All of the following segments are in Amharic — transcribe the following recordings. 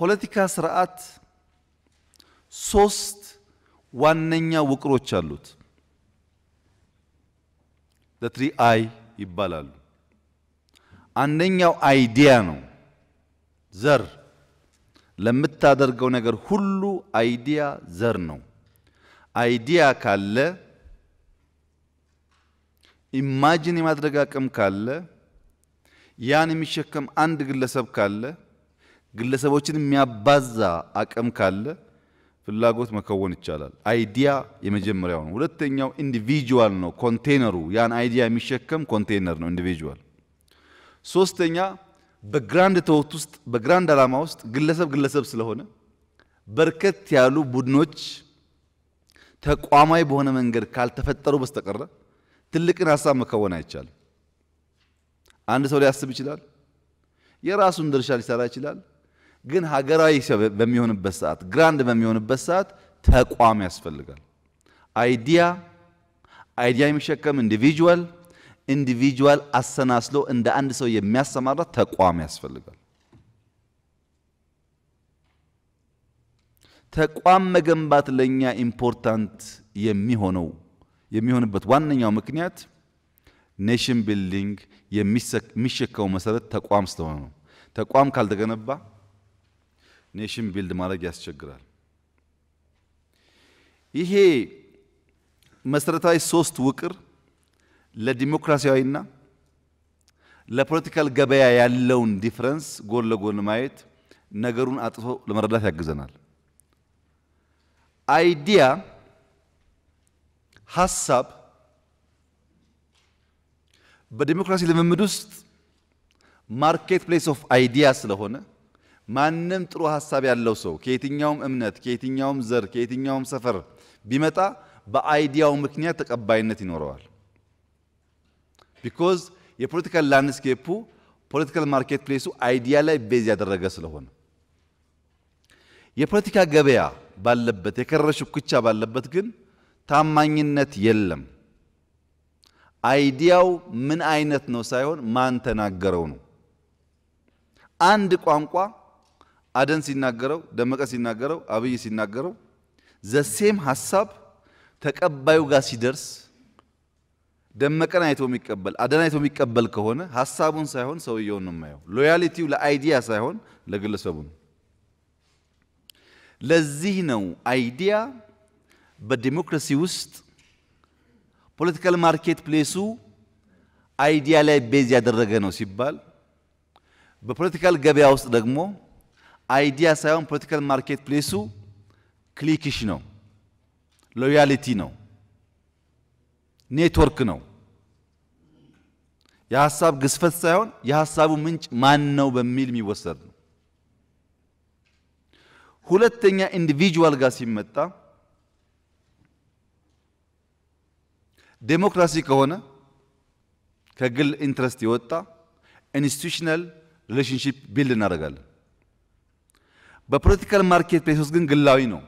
ፖለቲካ ስርዓት ሶስት ዋነኛ ውቅሮች አሉት። ለትሪ አይ ይባላሉ። አንደኛው አይዲያ ነው። ዘር ለምታደርገው ነገር ሁሉ አይዲያ ዘር ነው። አይዲያ ካለ ኢማጂን የማድረግ አቅም ካለ ያን የሚሸከም አንድ ግለሰብ ካለ ግለሰቦችን የሚያባዛ አቅም ካለ ፍላጎት መከወን ይቻላል። አይዲያ የመጀመሪያው ነው። ሁለተኛው ኢንዲቪጁዋል ነው። ኮንቴነሩ ያን አይዲያ የሚሸከም ኮንቴነር ነው ኢንዲቪጁዋል። ሶስተኛ በግራንድ ተወት ውስጥ በግራንድ ዓላማ ውስጥ ግለሰብ ግለሰብ ስለሆነ በርከት ያሉ ቡድኖች ተቋማዊ በሆነ መንገድ ካልተፈጠሩ በስተቀረ ትልቅን ሀሳብ መከወን አይቻልም። አንድ ሰው ሊያስብ ይችላል። የራሱን ድርሻ ሊሰራ ይችላል። ግን ሀገራዊ በሚሆንበት ሰዓት ግራንድ በሚሆንበት ሰዓት ተቋም ያስፈልጋል። አይዲያ አይዲያ የሚሸከም ኢንዲቪጁዋል ኢንዲቪጁዋል አሰናስሎ እንደ አንድ ሰው የሚያሰማራ ተቋም ያስፈልጋል። ተቋም መገንባት ለእኛ ኢምፖርታንት የሚሆነው የሚሆንበት ዋነኛው ምክንያት ኔሽን ቢልዲንግ የሚሸከው መሰረት ተቋም ስለሆነ ነው። ተቋም ካልተገነባ ኔሽን ቢልድ ማድረግ ያስቸግራል። ይሄ መሰረታዊ ሶስት ውቅር ለዲሞክራሲያዊና ለፖለቲካል ገበያ ያለውን ዲፍረንስ ጎን ለጎን ማየት ነገሩን አጥቶ ለመረዳት ያግዘናል። አይዲያ ሀሳብ በዲሞክራሲ ልምምድ ውስጥ ማርኬት ፕሌስ ኦፍ አይዲያ ስለሆነ ማንም ጥሩ ሀሳብ ያለው ሰው ከየትኛውም እምነት፣ ከየትኛውም ዘር፣ ከየትኛውም ሰፈር ቢመጣ በአይዲያው ምክንያት ተቀባይነት ይኖረዋል። ቢኮዝ የፖለቲካል ላንድስኬፑ ፖለቲካል ማርኬት ፕሌሱ አይዲያ ላይ ቤዝ ያደረገ ስለሆነ የፖለቲካ ገበያ ባለበት የከረረ ሽኩቻ ባለበት ግን ታማኝነት የለም። አይዲያው ምን አይነት ነው ሳይሆን ማን ተናገረው ነው። አንድ ቋንቋ አደን ሲናገረው፣ ደመቀ ሲናገረው፣ አብይ ሲናገረው ዘሴም ሀሳብ ተቀባዩ ጋር ሲደርስ ደመቀን አይቶ የሚቀበል አደን አይቶ የሚቀበል ከሆነ ሀሳቡን ሳይሆን ሰውየውን ነው የማየው። ሎያሊቲው ለአይዲያ ሳይሆን ለግለሰቡ ነው። ለዚህ ነው አይዲያ በዲሞክራሲ ውስጥ ፖለቲካል ማርኬት ፕሌሱ አይዲያ ላይ ቤዝ ያደረገ ነው ሲባል በፖለቲካል ገበያ ውስጥ ደግሞ አይዲያ ሳይሆን ፖለቲካል ማርኬት ፕሌሱ ክሊክሽ ነው፣ ሎያሊቲ ነው፣ ኔትወርክ ነው። የሀሳብ ግዝፈት ሳይሆን የሀሳቡ ምንጭ ማን ነው በሚል የሚወሰድ ነው። ሁለተኛ ኢንዲቪጁዋል ጋር ሲመጣ ዴሞክራሲ ከሆነ ከግል ኢንትረስት የወጣ ኢንስቲቱሽናል ሪሌሽንሽፕ ቢልድ እናደርጋለን። በፖለቲካል ማርኬት ፕሌስ ውስጥ ግን ግላዊ ነው።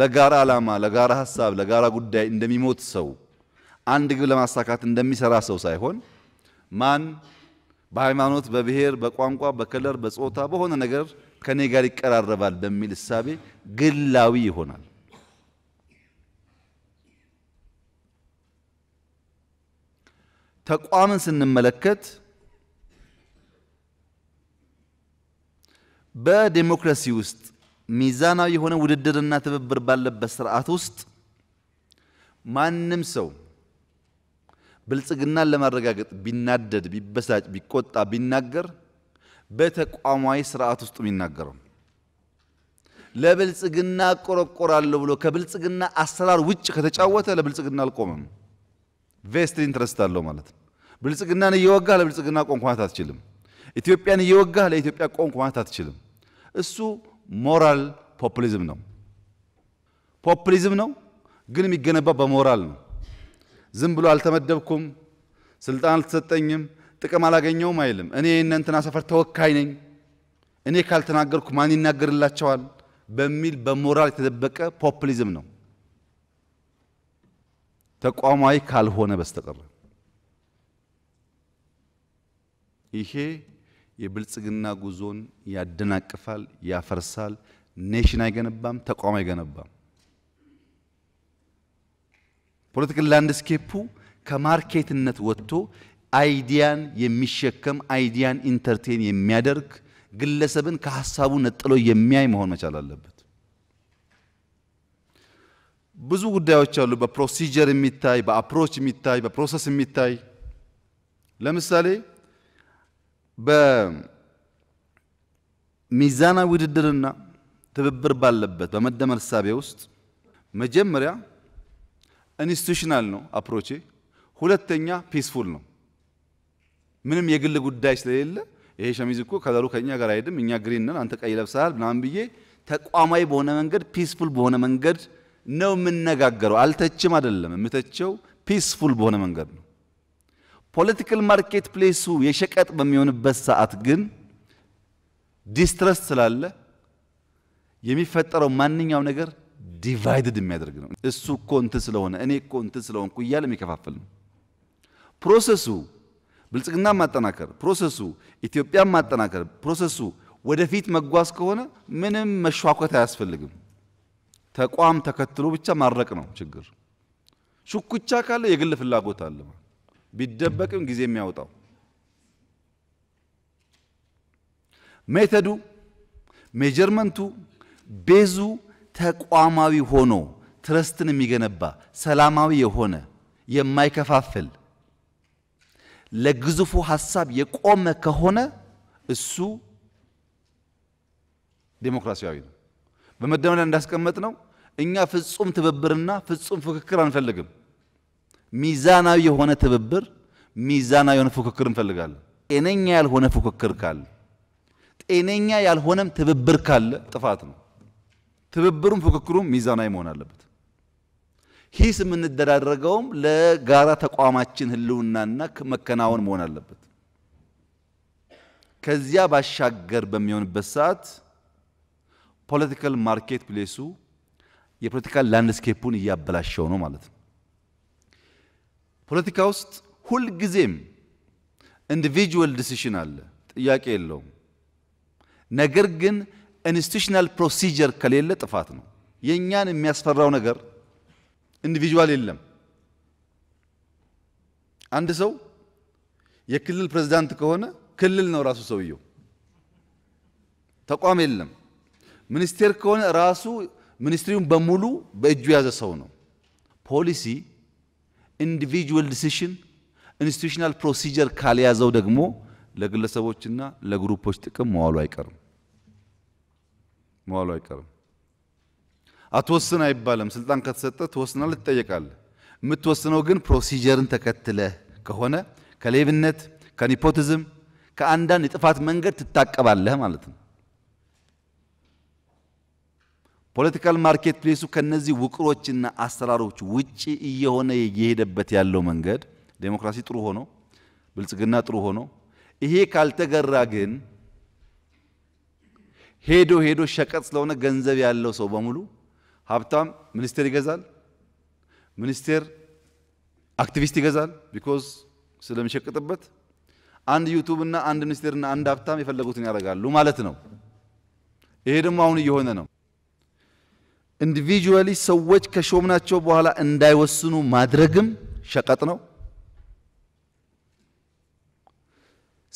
ለጋራ ዓላማ፣ ለጋራ ሀሳብ፣ ለጋራ ጉዳይ እንደሚሞት ሰው አንድ ግብ ለማሳካት እንደሚሰራ ሰው ሳይሆን ማን በሃይማኖት፣ በብሔር፣ በቋንቋ፣ በከለር፣ በጾታ፣ በሆነ ነገር ከኔ ጋር ይቀራረባል በሚል እሳቤ ግላዊ ይሆናል። ተቋምን ስንመለከት በዴሞክራሲ ውስጥ ሚዛናዊ የሆነ ውድድርና ትብብር ባለበት ስርዓት ውስጥ ማንም ሰው ብልጽግናን ለማረጋገጥ ቢናደድ፣ ቢበሳጭ፣ ቢቆጣ፣ ቢናገር በተቋማዊ ስርዓት ውስጥ የሚናገረው ለብልጽግና እቆረቆራለሁ ብሎ ከብልጽግና አሰራር ውጭ ከተጫወተ ለብልጽግና አልቆምም። ቬስት ኢንትረስት አለው ማለት ነው። ብልጽግናን እየወጋህ ለብልጽግና ቆምክ ማለት አትችልም። ኢትዮጵያን እየወጋህ ለኢትዮጵያ ቆምክ ማለት አትችልም። እሱ ሞራል ፖፑሊዝም ነው። ፖፑሊዝም ነው ግን የሚገነባ በሞራል ነው። ዝም ብሎ አልተመደብኩም፣ ስልጣን አልተሰጠኝም፣ ጥቅም አላገኘውም አይልም። እኔ የእነንትና ሰፈር ተወካይ ነኝ፣ እኔ ካልተናገርኩ ማን ይናገርላቸዋል በሚል በሞራል የተደበቀ ፖፑሊዝም ነው ተቋማዊ ካልሆነ በስተቀር ይሄ የብልጽግና ጉዞን ያደናቅፋል፣ ያፈርሳል። ኔሽን አይገነባም፣ ተቋም አይገነባም። ፖለቲካል ላንድስኬፑ ከማርኬትነት ወጥቶ አይዲያን የሚሸከም አይዲያን ኢንተርቴን የሚያደርግ ግለሰብን ከሀሳቡ ነጥሎ የሚያይ መሆን መቻል አለበት። ብዙ ጉዳዮች አሉ። በፕሮሲጀር የሚታይ በአፕሮች የሚታይ በፕሮሰስ የሚታይ ለምሳሌ በሚዛናዊ ውድድርና ትብብር ባለበት በመደመር ሳቤ ውስጥ መጀመሪያ ኢንስቲቱሽናል ነው አፕሮቼ፣ ሁለተኛ ፒስፉል ነው። ምንም የግል ጉዳይ ስለሌለ ይሄ ሸሚዝ እኮ ከዘሩ ከኛ ጋር አይሄድም፣ እኛ ግሪን ነን፣ አንተ ቀይ ለብሰሃል ምናምን ብዬ ተቋማዊ በሆነ መንገድ ፒስፉል በሆነ መንገድ ነው የምነጋገረው። አልተችም አይደለም የምተቸው፣ ፒስፉል በሆነ መንገድ ነው። ፖለቲካል ማርኬት ፕሌሱ የሸቀጥ በሚሆንበት ሰዓት ግን ዲስትረስ ስላለ የሚፈጠረው ማንኛውም ነገር ዲቫይድድ የሚያደርግ ነው። እሱ እኮ እንትን ስለሆነ እኔ እኮ እንትን ስለሆንኩ እያለ የሚከፋፍል ነው። ፕሮሰሱ ብልጽግና ማጠናከር፣ ፕሮሰሱ ኢትዮጵያን ማጠናከር፣ ፕሮሰሱ ወደፊት መጓዝ ከሆነ ምንም መሿኮት አያስፈልግም። ተቋም ተከትሎ ብቻ ማድረቅ ነው ችግር። ሹኩቻ ካለ የግል ፍላጎት አለ ቢደበቅም ጊዜ የሚያወጣው ሜተዱ፣ ሜጀርመንቱ፣ ቤዙ ተቋማዊ ሆኖ ትረስትን የሚገነባ ሰላማዊ የሆነ የማይከፋፍል ለግዙፉ ሀሳብ የቆመ ከሆነ እሱ ዴሞክራሲያዊ ነው። በመደመሪያ እንዳስቀመጥ ነው። እኛ ፍጹም ትብብርና ፍጹም ፉክክር አንፈልግም። ሚዛናዊ የሆነ ትብብር፣ ሚዛናዊ የሆነ ፉክክር እንፈልጋለን። ጤነኛ ያልሆነ ፉክክር ካለ፣ ጤነኛ ያልሆነም ትብብር ካለ ጥፋት ነው። ትብብሩም ፉክክሩም ሚዛናዊ መሆን አለበት። ሂስ የምንደራረገውም ለጋራ ተቋማችን ህልውናና መከናወን መሆን አለበት። ከዚያ ባሻገር በሚሆንበት ሰዓት ፖለቲካል ማርኬት ፕሌሱ የፖለቲካል ላንድስኬፑን እያበላሸው ነው ማለት ነው። ፖለቲካ ውስጥ ሁልጊዜም ኢንዲቪጁዋል ዲሲሽን አለ፣ ጥያቄ የለውም። ነገር ግን ኢንስቲቱሽናል ፕሮሲጀር ከሌለ ጥፋት ነው። የእኛን የሚያስፈራው ነገር ኢንዲቪጁዋል የለም። አንድ ሰው የክልል ፕሬዝዳንት ከሆነ ክልል ነው ራሱ ሰውየው፣ ተቋም የለም። ሚኒስቴር ከሆነ ራሱ ሚኒስትሪውን በሙሉ በእጁ የያዘ ሰው ነው። ፖሊሲ ኢንዲቪጁዋል ዲሲሽን ኢንስቲቱሽናል ፕሮሲጀር ካልያዘው ደግሞ ለግለሰቦችና ለግሩፖች ጥቅም መዋሉ አይቀርም መዋሉ አይቀርም። አትወስን አይባልም። ስልጣን ከተሰጠ ትወስናለህ፣ ትጠየቃለህ። የምትወስነው ግን ፕሮሲጀርን ተከትለህ ከሆነ ከሌብነት፣ ከኒፖቲዝም፣ ከአንዳንድ የጥፋት መንገድ ትታቀባለህ ማለት ነው። ፖለቲካል ማርኬት ፕሌሱ ከነዚህ ውቅሮችና አሰራሮች ውጪ እየሆነ እየሄደበት ያለው መንገድ ዴሞክራሲ ጥሩ ሆኖ ብልጽግና ጥሩ ሆኖ ይሄ ካልተገራ ግን ሄዶ ሄዶ ሸቀጥ ስለሆነ ገንዘብ ያለው ሰው በሙሉ ሀብታም ሚኒስቴር ይገዛል፣ ሚኒስቴር አክቲቪስት ይገዛል። ቢኮዝ ስለሚሸቅጥበት አንድ ዩቱብ እና አንድ ሚኒስቴር እና አንድ ሀብታም የፈለጉትን ያደርጋሉ ማለት ነው። ይሄ ደግሞ አሁን እየሆነ ነው። ኢንዲቪጁዋሊ ሰዎች ከሾምናቸው በኋላ እንዳይወስኑ ማድረግም ሸቀጥ ነው።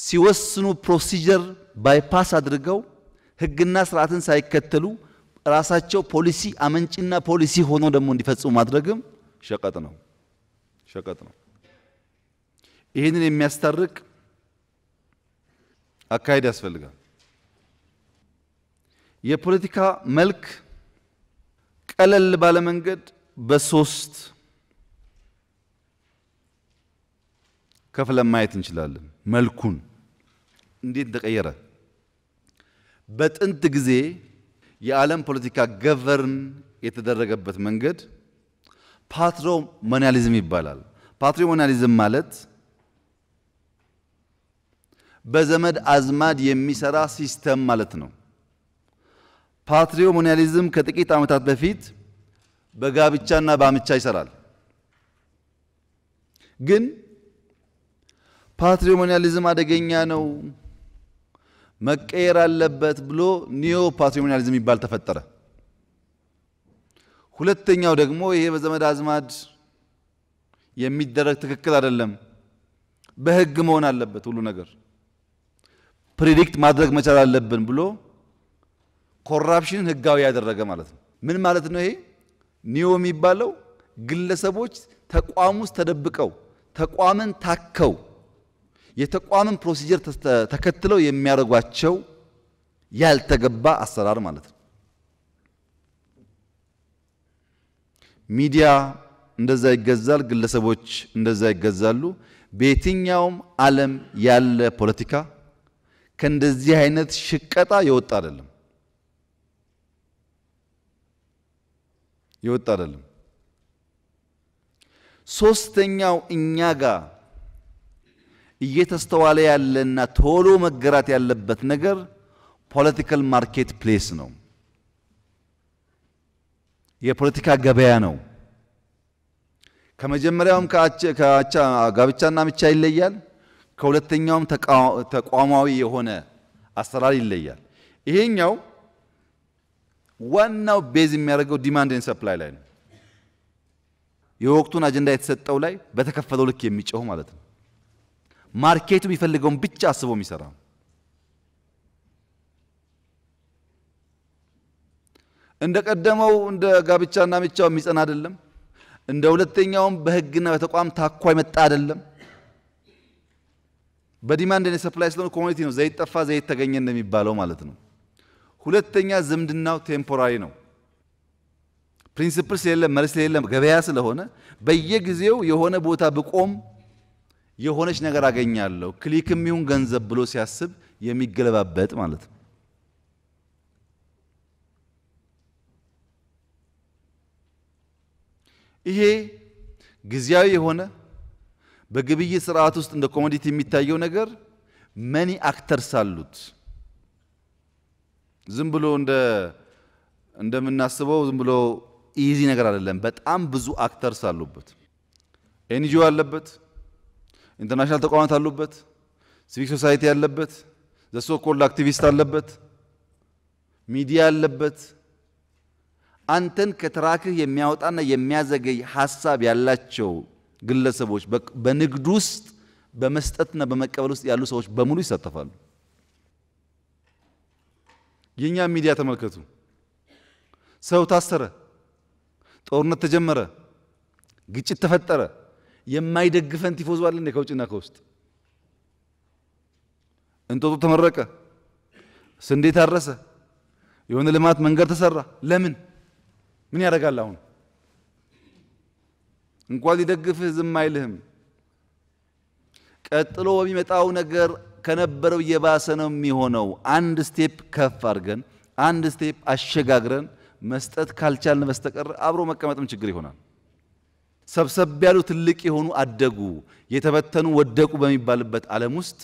ሲወስኑ ፕሮሲጀር ባይፓስ አድርገው ህግና ስርዓትን ሳይከተሉ ራሳቸው ፖሊሲ አመንጭና ፖሊሲ ሆኖ ደግሞ እንዲፈጽሙ ማድረግም ሸቀጥ ነው ሸቀጥ ነው። ይህንን የሚያስታርቅ አካሄድ ያስፈልጋል። የፖለቲካ መልክ ቀለል ባለ መንገድ በሶስት ከፍለን ማየት እንችላለን። መልኩን እንዴት ተቀየረ? በጥንት ጊዜ የዓለም ፖለቲካ ገቨርን የተደረገበት መንገድ ፓትሮሞኒያሊዝም ይባላል። ፓትሪሞኒያሊዝም ማለት በዘመድ አዝማድ የሚሰራ ሲስተም ማለት ነው። ፓትሪዮሞኒያሊዝም ከጥቂት ዓመታት በፊት በጋብቻና በአምቻ ይሰራል። ግን ፓትሪሞኒያሊዝም አደገኛ ነው፣ መቀየር አለበት ብሎ ኒዮ ፓትሪሞኒያሊዝም ይባል ተፈጠረ። ሁለተኛው ደግሞ ይሄ በዘመድ አዝማድ የሚደረግ ትክክል አይደለም፣ በህግ መሆን አለበት ሁሉ ነገር ፕሪዲክት ማድረግ መቻል አለብን ብሎ ኮራፕሽንን ህጋዊ ያደረገ ማለት ነው። ምን ማለት ነው ይሄ? ኒዮ የሚባለው ግለሰቦች ተቋም ውስጥ ተደብቀው ተቋምን ታከው የተቋምን ፕሮሲጀር ተከትለው የሚያደርጓቸው ያልተገባ አሰራር ማለት ነው። ሚዲያ እንደዛ ይገዛል፣ ግለሰቦች እንደዛ ይገዛሉ። በየትኛውም ዓለም ያለ ፖለቲካ ከእንደዚህ አይነት ሽቀጣ የወጣ አይደለም። የወጣ አይደለም። ሶስተኛው እኛ ጋር እየተስተዋለ ያለና ቶሎ መገራት ያለበት ነገር ፖለቲካል ማርኬት ፕሌስ ነው። የፖለቲካ ገበያ ነው። ከመጀመሪያውም ጋብቻና ምቻ ይለያል። ከሁለተኛውም ተቋማዊ የሆነ አሰራር ይለያል። ይሄኛው ዋናው ቤዝ የሚያደርገው ዲማንድ ዲማንድን ሰፕላይ ላይ ነው። የወቅቱን አጀንዳ የተሰጠው ላይ በተከፈለው ልክ የሚጮህ ማለት ነው። ማርኬቱ የሚፈልገውን ብቻ አስቦ የሚሰራ ነው። እንደ ቀደመው እንደ ጋብቻና ምቻው የሚጸና አይደለም። እንደ ሁለተኛውም በህግና በተቋም ታኳ መጣ አይደለም። በዲማንድ ሰፕላይ ስለሆነ ኮሚኒቲ ነው። ዘይት ጠፋ ዘይት ተገኘ እንደሚባለው ማለት ነው። ሁለተኛ ዝምድናው ቴምፖራሪ ነው። ፕሪንስፕል ስለሌለ መሪ ስለሌለ ገበያ ስለሆነ በየጊዜው የሆነ ቦታ ብቆም የሆነች ነገር አገኛለሁ ክሊክም ይሁን ገንዘብ ብሎ ሲያስብ የሚገለባበጥ ማለት ነው። ይሄ ጊዜያዊ የሆነ በግብይት ስርዓት ውስጥ እንደ ኮሞዲቲ የሚታየው ነገር መኒ አክተርስ አሉት። ዝም ብሎ እንደ እንደምናስበው ዝም ብሎ ኢዚ ነገር አይደለም። በጣም ብዙ አክተርስ አሉበት። ኤንጂኦ አለበት፣ ኢንተርናሽናል ተቋማት አሉበት፣ ሲቪክ ሶሳይቲ አለበት፣ ዘሶ ኮልድ አክቲቪስት አለበት፣ ሚዲያ አለበት። አንተን ከትራክህ የሚያወጣና የሚያዘገይ ሀሳብ ያላቸው ግለሰቦች በንግድ ውስጥ በመስጠትና በመቀበል ውስጥ ያሉ ሰዎች በሙሉ ይሳተፋሉ። የኛ ሚዲያ ተመልከቱ። ሰው ታሰረ፣ ጦርነት ተጀመረ፣ ግጭት ተፈጠረ። የማይደግፈን ቲፎዝ አለ ከውጭና ከውስጥ እንጦጦ ተመረቀ፣ ስንዴ ታረሰ፣ የሆነ ልማት መንገድ ተሰራ። ለምን ምን ያደርጋል? አሁን እንኳን ሊደግፍህ ዝም አይልህም። ቀጥሎ በሚመጣው ነገር ከነበረው የባሰ ነው የሚሆነው። አንድ ስቴፕ ከፍ አድርገን አንድ ስቴፕ አሸጋግረን መስጠት ካልቻልን በስተቀር አብሮ መቀመጥም ችግር ይሆናል። ሰብሰብ ያሉ ትልቅ የሆኑ አደጉ፣ የተበተኑ ወደቁ በሚባልበት ዓለም ውስጥ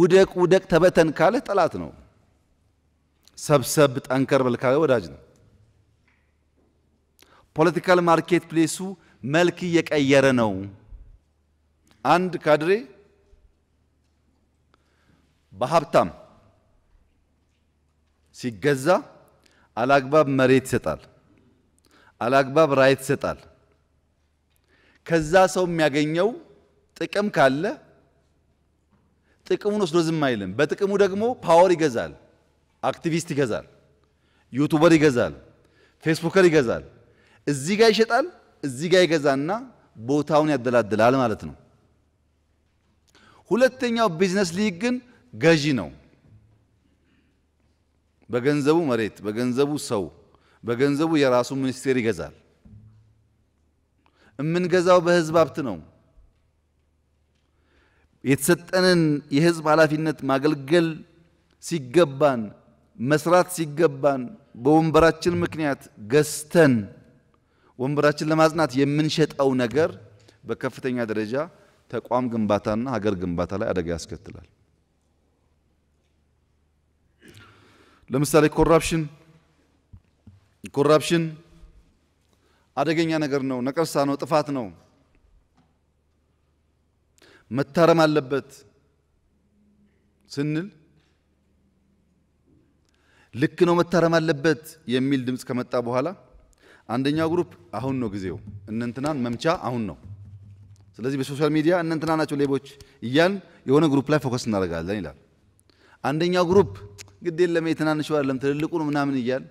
ውደቅ ውደቅ ተበተን ካለህ ጠላት ነው። ሰብሰብ ጠንከር በል ካለ ወዳጅ ነው። ፖለቲካል ማርኬት ፕሌሱ መልክ እየቀየረ ነው። አንድ ካድሬ በሀብታም ሲገዛ አላግባብ መሬት ይሰጣል፣ አላግባብ ራይት ይሰጣል። ከዛ ሰው የሚያገኘው ጥቅም ካለ ጥቅሙን ወስዶ ዝም አይልም። በጥቅሙ ደግሞ ፓወር ይገዛል፣ አክቲቪስት ይገዛል፣ ዩቱበር ይገዛል፣ ፌስቡከር ይገዛል። እዚህ ጋር ይሸጣል፣ እዚህ ጋር ይገዛና ቦታውን ያደላድላል ማለት ነው። ሁለተኛው ቢዝነስ ሊግ ግን ገዢ ነው። በገንዘቡ መሬት፣ በገንዘቡ ሰው፣ በገንዘቡ የራሱ ሚኒስቴር ይገዛል። እምንገዛው በህዝብ ሀብት ነው። የተሰጠንን የህዝብ ኃላፊነት ማገልገል ሲገባን መስራት ሲገባን በወንበራችን ምክንያት ገዝተን ወንበራችን ለማጽናት የምንሸጠው ነገር በከፍተኛ ደረጃ ተቋም ግንባታና ሀገር ግንባታ ላይ አደጋ ያስከትላል። ለምሳሌ ኮራፕሽን ኮራፕሽን አደገኛ ነገር ነው፣ ነቀርሳ ነው፣ ጥፋት ነው፣ መታረም አለበት ስንል ልክ ነው መታረም አለበት የሚል ድምፅ ከመጣ በኋላ አንደኛው ግሩፕ አሁን ነው ጊዜው፣ እነንትናን መምቻ አሁን ነው። ስለዚህ በሶሻል ሚዲያ እነንትና ናቸው ሌቦች እያልን የሆነ ግሩፕ ላይ ፎከስ እናደርጋለን ይላል። አንደኛው ግሩፕ ግድ የለም የትናንሹ አይደለም ትልልቁን ምናምን እያል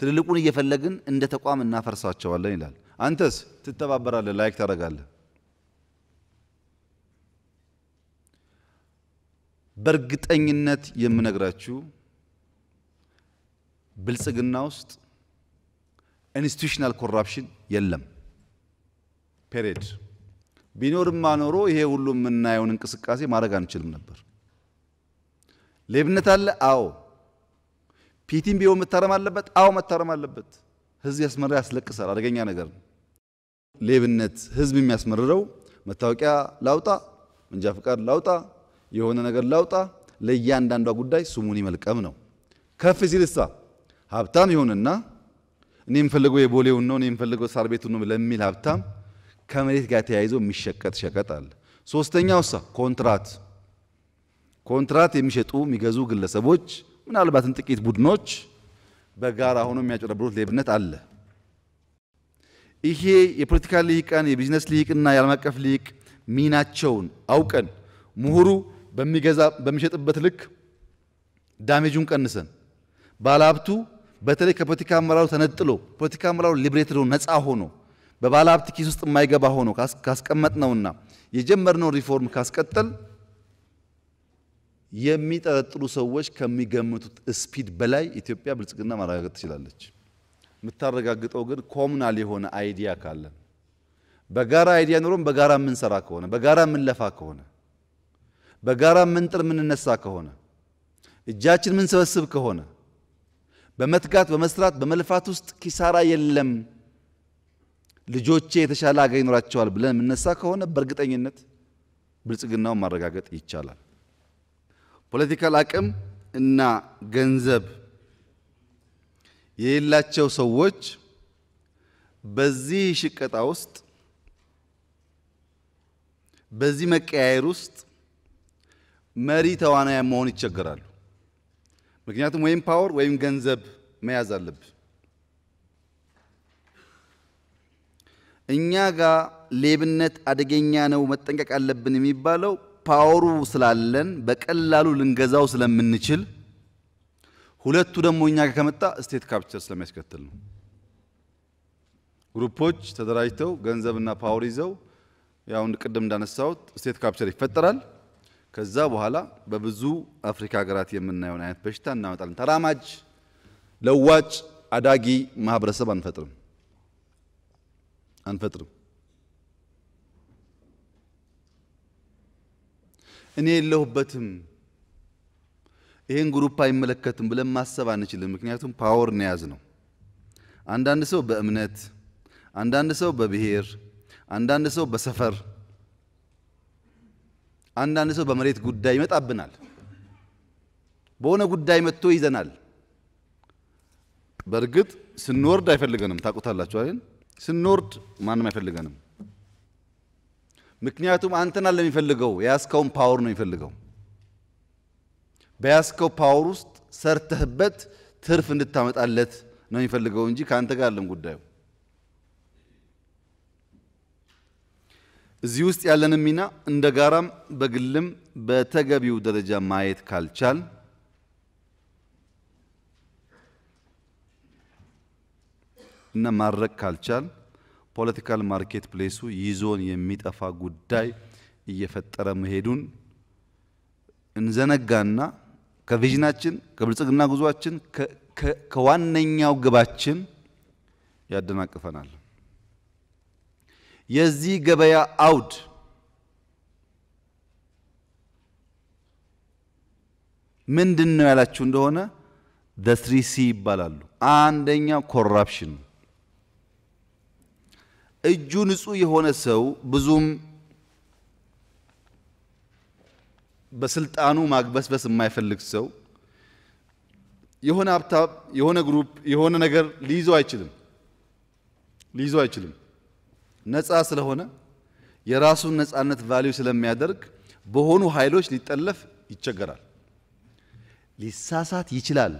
ትልልቁን እየፈለግን እንደ ተቋም እናፈርሳቸዋለን ይላል። አንተስ ትተባበራለህ፣ ላይክ ታደርጋለህ። በእርግጠኝነት የምነግራችሁ ብልጽግና ውስጥ ኢንስቲቱሽናል ኮራፕሽን የለም። ፔሬድ ቢኖርማ ኖሮ ይሄ ሁሉ የምናየውን እንቅስቃሴ ማድረግ አንችልም ነበር። ሌብነት አለ? አዎ። ፒቲም ቢሆን መታረም አለበት? አዎ መታረም አለበት። ህዝብ ያስመራ ያስለቅሳል። አደገኛ ነገር ነው ሌብነት። ህዝብ የሚያስመርረው መታወቂያ ላውጣ፣ መንጃ ፍቃድ ላውጣ፣ የሆነ ነገር ላውጣ፣ ለእያንዳንዷ ጉዳይ ስሙን መልቀም ነው። ከፍ ሲልሳ ሀብታም ይሆንና እኔ የምፈልገው የቦሌውን ነው፣ እኔ የምፈልገው ሳር ቤቱን ነው ለሚል ሀብታም ከመሬት ጋር ተያይዞ የሚሸቀጥ ሸቀጥ አለ። ሶስተኛው ሳ ኮንትራት ኮንትራት የሚሸጡ የሚገዙ ግለሰቦች ምናልባትም ጥቂት ቡድኖች በጋራ ሆኖ የሚያጭበረብሩት ሌብነት አለ። ይሄ የፖለቲካ ልሂቃን የቢዝነስ ልሂቅና የዓለም አቀፍ ልሂቅ ሚናቸውን አውቀን ምሁሩ በሚገዛ በሚሸጥበት ልክ ዳሜጁን ቀንሰን ባለሀብቱ በተለይ ከፖለቲካ አመራሩ ተነጥሎ ፖለቲካ አመራሩ ሊብሬት ነፃ ሆኖ በባለሀብት ኪስ ውስጥ የማይገባ ሆኖ ካስቀመጥነውና የጀመርነው ሪፎርም ካስቀጠል የሚጠረጥሩ ሰዎች ከሚገምቱት ስፒድ በላይ ኢትዮጵያ ብልጽግና ማረጋገጥ ትችላለች። የምታረጋግጠው ግን ኮሙናል የሆነ አይዲያ ካለን በጋራ አይዲያ ኖሮም በጋራ የምንሰራ ከሆነ በጋራ የምንለፋ ከሆነ በጋራ የምንጥር የምንነሳ ከሆነ እጃችን የምንሰበስብ ከሆነ በመትጋት በመስራት በመልፋት ውስጥ ኪሳራ የለም፣ ልጆቼ የተሻለ አገር ይኖራቸዋል ብለን የምነሳ ከሆነ በእርግጠኝነት ብልጽግናውን ማረጋገጥ ይቻላል። ፖለቲካል አቅም እና ገንዘብ የሌላቸው ሰዎች በዚህ ሽቀጣ ውስጥ በዚህ መቀያየር ውስጥ መሪ ተዋናያ መሆን ይቸገራሉ። ምክንያቱም ወይም ፓወር ወይም ገንዘብ መያዝ አለብህ። እኛ ጋር ሌብነት አደገኛ ነው መጠንቀቅ አለብን የሚባለው ፓወሩ ስላለን በቀላሉ ልንገዛው ስለምንችል፣ ሁለቱ ደግሞ እኛ ጋር ከመጣ ስቴት ካፕቸር ስለሚያስከትል ነው። ግሩፖች ተደራጅተው ገንዘብና ፓወር ይዘው ያው ቅድም እንዳነሳሁት ስቴት ካፕቸር ይፈጠራል። ከዛ በኋላ በብዙ አፍሪካ ሀገራት የምናየውን አይነት በሽታ እናመጣለን። ተራማጅ ለዋጭ አዳጊ ማህበረሰብ አንፈጥርም አንፈጥርም። እኔ የለሁበትም ይህን ግሩፕ አይመለከትም ብለን ማሰብ አንችልም። ምክንያቱም ፓወር ነያዝ ነው። አንዳንድ ሰው በእምነት፣ አንዳንድ ሰው በብሔር፣ አንዳንድ ሰው በሰፈር፣ አንዳንድ ሰው በመሬት ጉዳይ ይመጣብናል። በሆነ ጉዳይ መጥቶ ይዘናል። በእርግጥ ስንወርድ አይፈልገንም። ታውቁታላችሁ አይደል? ስንወርድ ማንም አይፈልገንም። ምክንያቱም አንተና ለሚፈልገው የያዝከውን ፓወር ነው የሚፈልገው። በያዝከው ፓወር ውስጥ ሰርተህበት ትርፍ እንድታመጣለት ነው የሚፈልገው እንጂ ከአንተ ጋር አለም ጉዳዩ። እዚህ ውስጥ ያለንም ሚና እንደ ጋራም በግልም በተገቢው ደረጃ ማየት ካልቻል እና ማድረግ ካልቻል ፖለቲካል ማርኬት ፕሌሱ ይዞን የሚጠፋ ጉዳይ እየፈጠረ መሄዱን እንዘነጋና ከቪዥናችን ከብልጽግና ጉዟችን ከዋነኛው ግባችን ያደናቅፈናል። የዚህ ገበያ አውድ ምንድን ነው ያላችሁ እንደሆነ ዘ ስሪ ሲ ይባላሉ። አንደኛው ኮራፕሽን እጁ ንጹህ የሆነ ሰው ብዙም በስልጣኑ ማግበስበስ የማይፈልግ ሰው የሆነ ሀብታም የሆነ ግሩፕ የሆነ ነገር ሊይዘው አይችልም ሊይዘው አይችልም። ነፃ ስለሆነ የራሱን ነፃነት ቫሊዩ ስለሚያደርግ በሆኑ ኃይሎች ሊጠለፍ ይቸገራል። ሊሳሳት ይችላል።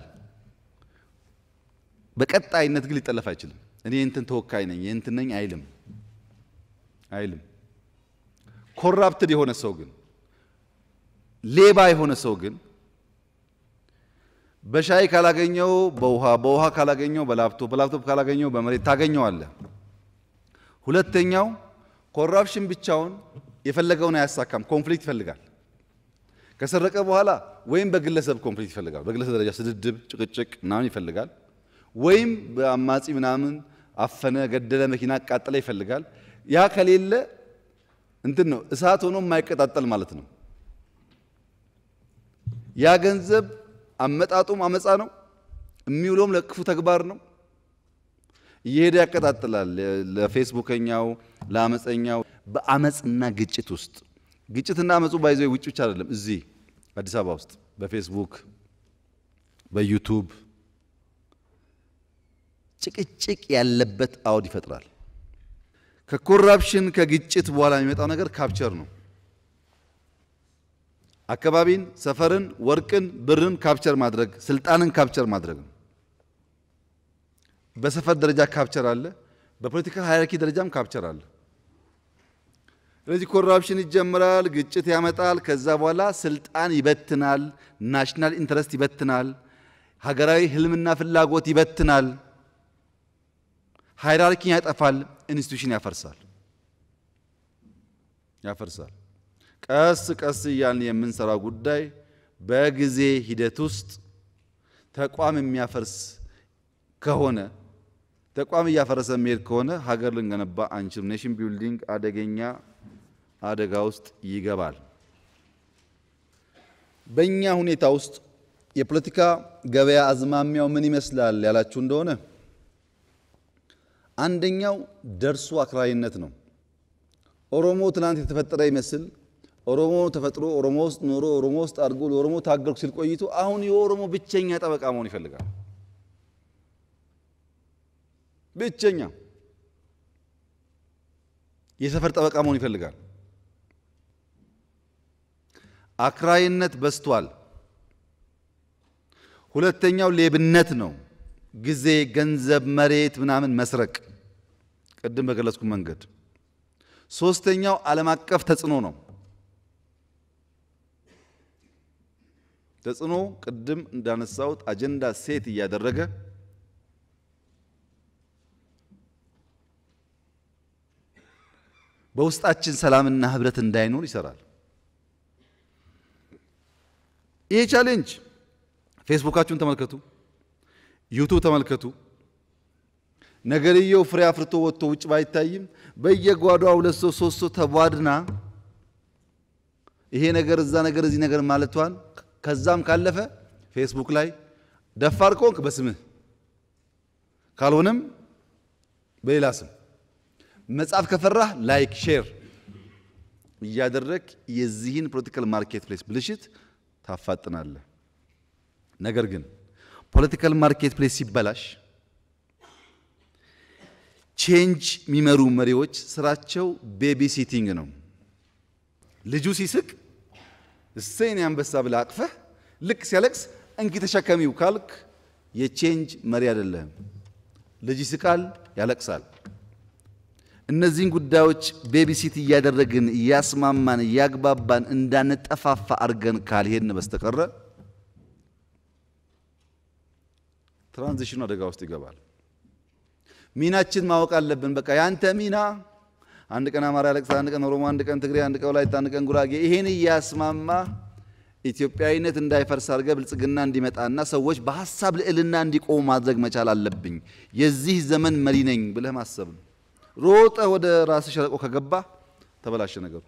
በቀጣይነት ግን ሊጠለፍ አይችልም። እኔ የእንትን ተወካይ ነኝ የእንትን ነኝ አይልም አይልም። ኮራፕትድ የሆነ ሰው ግን ሌባ የሆነ ሰው ግን በሻይ ካላገኘው በውሃ በውሃ ካላገኘው በላፕቶፕ በላፕቶፕ ካላገኘው በመሬት ታገኘዋለህ። ሁለተኛው ኮራፕሽን ብቻውን የፈለገውን አያሳካም። ኮንፍሊክት ይፈልጋል። ከሰረቀ በኋላ ወይም በግለሰብ ኮንፍሊክት ይፈልጋል። በግለሰብ ደረጃ ስድድብ፣ ጭቅጭቅ ምናምን ይፈልጋል። ወይም በአማጺ ምናምን አፈነ፣ ገደለ፣ መኪና አቃጠለ ይፈልጋል። ያ ከሌለ እንትን ነው እሳት ሆኖ የማይቀጣጠል ማለት ነው። ያ ገንዘብ አመጣጡም አመፃ ነው፣ የሚውለውም ለክፉ ተግባር ነው። እየሄደ ያቀጣጥላል። ለፌስቡከኛው፣ ለአመፀኛው በአመፅና ግጭት ውስጥ ግጭትና አመፁ ባይዘ ውጭ ብቻ አይደለም፣ እዚህ አዲስ አበባ ውስጥ በፌስቡክ በዩቱብ ጭቅጭቅ ያለበት አውድ ይፈጥራል። ከኮራፕሽን ከግጭት በኋላ የሚመጣው ነገር ካፕቸር ነው። አካባቢን፣ ሰፈርን፣ ወርቅን፣ ብርን ካፕቸር ማድረግ፣ ስልጣንን ካፕቸር ማድረግ ነው። በሰፈር ደረጃ ካፕቸር አለ። በፖለቲካል ሃይራርኪ ደረጃም ካፕቸር አለ። ስለዚህ ኮራፕሽን ይጀምራል፣ ግጭት ያመጣል። ከዛ በኋላ ስልጣን ይበትናል፣ ናሽናል ኢንትረስት ይበትናል፣ ሀገራዊ ህልምና ፍላጎት ይበትናል። ሃይራርኪን ያጠፋል፣ ኢንስቲቱሽን ያፈርሳል ያፈርሳል። ቀስ ቀስ እያልን የምንሰራው ጉዳይ በጊዜ ሂደት ውስጥ ተቋም የሚያፈርስ ከሆነ ተቋም እያፈረሰ የሚሄድ ከሆነ ሀገር ልንገነባ አንችልም። ኔሽን ቢልዲንግ አደገኛ አደጋ ውስጥ ይገባል። በእኛ ሁኔታ ውስጥ የፖለቲካ ገበያ አዝማሚያው ምን ይመስላል ያላችሁ እንደሆነ አንደኛው ደርሶ አክራሪነት ነው። ኦሮሞ ትናንት የተፈጠረ ይመስል ኦሮሞ ተፈጥሮ ኦሮሞ ውስጥ ኖሮ ኦሮሞ ውስጥ አድጎ ለኦሮሞ ታገልኩ ሲል ቆይቶ አሁን የኦሮሞ ብቸኛ ጠበቃ መሆን ይፈልጋል። ብቸኛ የሰፈር ጠበቃ መሆን ይፈልጋል። አክራሪነት በዝቷል። ሁለተኛው ሌብነት ነው። ጊዜ፣ ገንዘብ፣ መሬት ምናምን መስረቅ ቅድም በገለጽኩ መንገድ። ሶስተኛው ዓለም አቀፍ ተጽዕኖ ነው። ተጽዕኖ ቅድም እንዳነሳሁት አጀንዳ ሴት እያደረገ በውስጣችን ሰላምና ህብረት እንዳይኖር ይሰራል። ይሄ ቻሌንጅ ፌስቡካችሁን ተመልከቱ። ዩቱብ ተመልከቱ። ነገርየው ፍሬ አፍርቶ ወጥቶ ውጭ ባይታይም በየጓዷ ሁለት ሰው ሶስት ሰው ተቧድና ይሄ ነገር እዛ ነገር እዚህ ነገር ማለቷን ከዛም ካለፈ ፌስቡክ ላይ ደፋር ከሆንክ በስምህ ካልሆነም በሌላ ስም መጽሐፍ ከፈራህ ላይክ ሼር እያደረግ የዚህን ፖለቲካል ማርኬት ፕሌስ ብልሽት ታፋጥናለህ። ነገር ግን ፖለቲካል ማርኬት ፕሌስ ሲበላሽ ቼንጅ የሚመሩ መሪዎች ስራቸው ቤቢ ሲቲንግ ነው። ልጁ ሲስቅ እሰይ እኔ አንበሳ ብለህ አቅፈህ፣ ልክ ሲያለቅስ እንኪ ተሸከሚው ካልክ የቼንጅ መሪ አይደለም። ልጅ ይስቃል፣ ያለቅሳል። እነዚህን ጉዳዮች ቤቢሲት እያደረግን እያስማማን እያግባባን እንዳንጠፋፋ አድርገን ካልሄድን በስተቀረ ትራንዚሽኑ አደጋ ውስጥ ይገባል። ሚናችን ማወቅ አለብን። በቃ ያንተ ሚና አንድ ቀን አማራ ያለቅሳ፣ አንድ ቀን ኦሮሞ፣ አንድ ቀን ትግሬ፣ አንድ ቀን ወላይታ፣ አንድ ቀን ጉራጌ፣ ይሄን እያስማማ ኢትዮጵያዊነት እንዳይፈርስ አድርገህ ብልጽግና እንዲመጣና ሰዎች በሀሳብ ልዕልና እንዲቆሙ ማድረግ መቻል አለብኝ፣ የዚህ ዘመን መሪ ነኝ ብለህ ማሰብ ነው። ሮጠ ወደ ራስ ሸለቆ ከገባ ተበላሸ ነገሩ።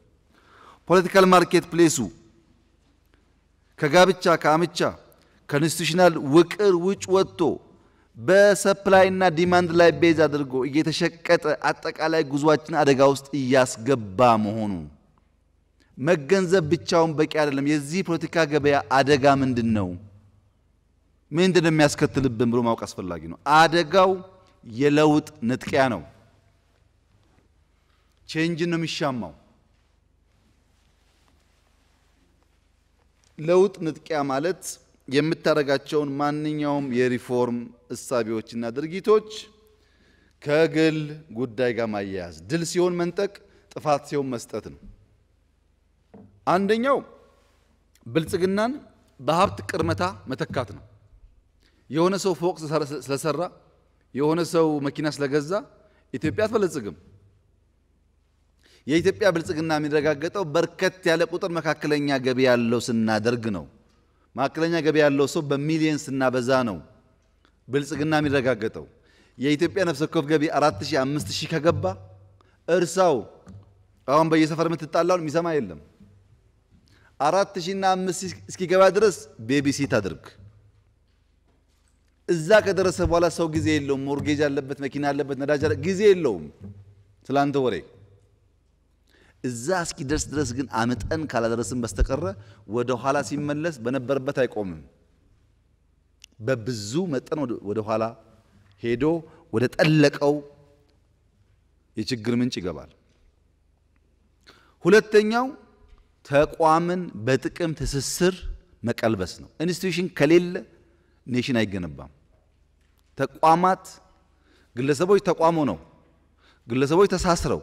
ፖለቲካል ማርኬት ፕሌሱ ከጋብቻ ከአምቻ ከኢንስቲቱሽናል ውቅር ውጭ ወጥቶ በሰፕላይና ዲማንድ ላይ ቤዝ አድርጎ እየተሸቀጠ አጠቃላይ ጉዟችን አደጋ ውስጥ እያስገባ መሆኑ መገንዘብ ብቻውን በቂ አይደለም። የዚህ ፖለቲካ ገበያ አደጋ ምንድን ነው? ምንድን የሚያስከትልብን ብሎ ማወቅ አስፈላጊ ነው። አደጋው የለውጥ ንጥቂያ ነው። ቼንጅን ነው የሚሻማው። ለውጥ ንጥቂያ ማለት የምታደርጋቸውን ማንኛውም የሪፎርም እሳቤዎችና ድርጊቶች ከግል ጉዳይ ጋር ማያያዝ ድል ሲሆን መንጠቅ፣ ጥፋት ሲሆን መስጠት ነው። አንደኛው ብልጽግናን በሀብት ቅርመታ መተካት ነው። የሆነ ሰው ፎቅ ስለሰራ፣ የሆነ ሰው መኪና ስለገዛ ኢትዮጵያ አትበለጽግም። የኢትዮጵያ ብልጽግና የሚረጋገጠው በርከት ያለ ቁጥር መካከለኛ ገቢ ያለው ስናደርግ ነው። ማዕከለኛ ገበያ ያለው ሰው በሚሊየን ስናበዛ ነው ብልጽግና የሚረጋገጠው። የኢትዮጵያ ነፍሰ ወከፍ ገቢ አራት ሺህ አምስት ሺህ ከገባ እርሳው። አሁን በየሰፈር የምትጣላውን የሚሰማ የለም። አራት ሺህና አምስት ሺህ እስኪገባ ድረስ ቤቢሲት አድርግ። እዛ ከደረሰ በኋላ ሰው ጊዜ የለውም። ሞርጌጅ አለበት፣ መኪና አለበት፣ ነዳጅ ጊዜ የለውም። ስለ አንተ ወሬ እዛ እስኪ ደርስ ድረስ ግን አምጠን ካላደረስን በስተቀረ ወደ ኋላ ሲመለስ በነበረበት አይቆምም። በብዙ መጠን ወደ ኋላ ሄዶ ወደ ጠለቀው የችግር ምንጭ ይገባል። ሁለተኛው ተቋምን በጥቅም ትስስር መቀልበስ ነው። ኢንስቲትዩሽን ከሌለ ኔሽን አይገነባም። ተቋማት ግለሰቦች ተቋሙ ነው። ግለሰቦች ተሳስረው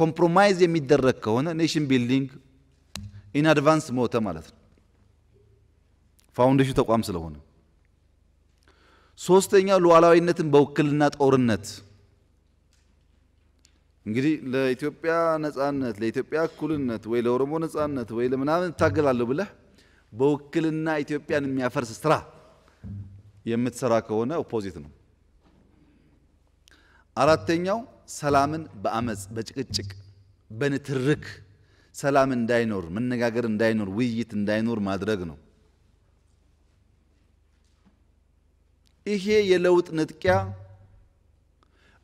ኮምፕሮማይዝ የሚደረግ ከሆነ ኔሽን ቢልዲንግ ኢን አድቫንስ ሞተ ማለት ነው። ፋውንዴሽን ተቋም ስለሆነ ሶስተኛው ሉዓላዊነትን በውክልና ጦርነት እንግዲህ ለኢትዮጵያ ነጻነት፣ ለኢትዮጵያ እኩልነት ወይ ለኦሮሞ ነጻነት ወይ ለምናምን እታገላለሁ ብለህ በውክልና ኢትዮጵያን የሚያፈርስ ስራ የምትሰራ ከሆነ ኦፖዚት ነው። አራተኛው ሰላምን በአመፅ በጭቅጭቅ በንትርክ ሰላም እንዳይኖር መነጋገር እንዳይኖር ውይይት እንዳይኖር ማድረግ ነው። ይሄ የለውጥ ንጥቂያ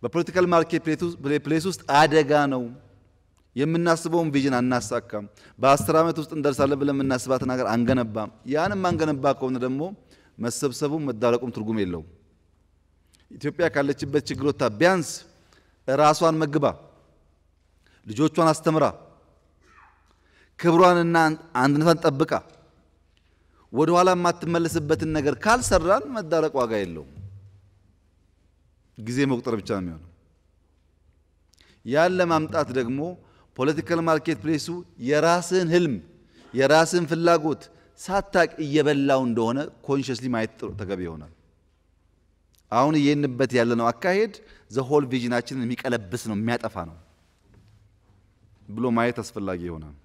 በፖለቲካል ማርኬት ፕሌስ ውስጥ አደጋ ነው። የምናስበውን ቪዥን አናሳካም። በአስር ዓመት ውስጥ እንደርሳለን ብለን የምናስባትን ሀገር አንገነባም። ያንም አንገነባ ከሆነ ደግሞ መሰብሰቡም መዳረቁም ትርጉም የለውም። ኢትዮጵያ ካለችበት ችግሮታ ቢያንስ ራሷን መግባ ልጆቿን አስተምራ ክብሯንና አንድነቷን ጠብቃ ወደ ኋላ የማትመለስበትን ነገር ካልሰራን መዳረቅ ዋጋ የለውም። ጊዜ መቁጠር ብቻ ነው የሚሆነው። ያን ለማምጣት ደግሞ ፖለቲካል ማርኬት ፕሌሱ የራስን ህልም የራስን ፍላጎት ሳታቅ እየበላው እንደሆነ ኮንሽስሊ ማየት ተገቢ ይሆናል። አሁን እየሄድንበት ያለነው አካሄድ ዘሆል ቪዥናችንን የሚቀለብስ ነው፣ የሚያጠፋ ነው ብሎ ማየት አስፈላጊ ይሆናል።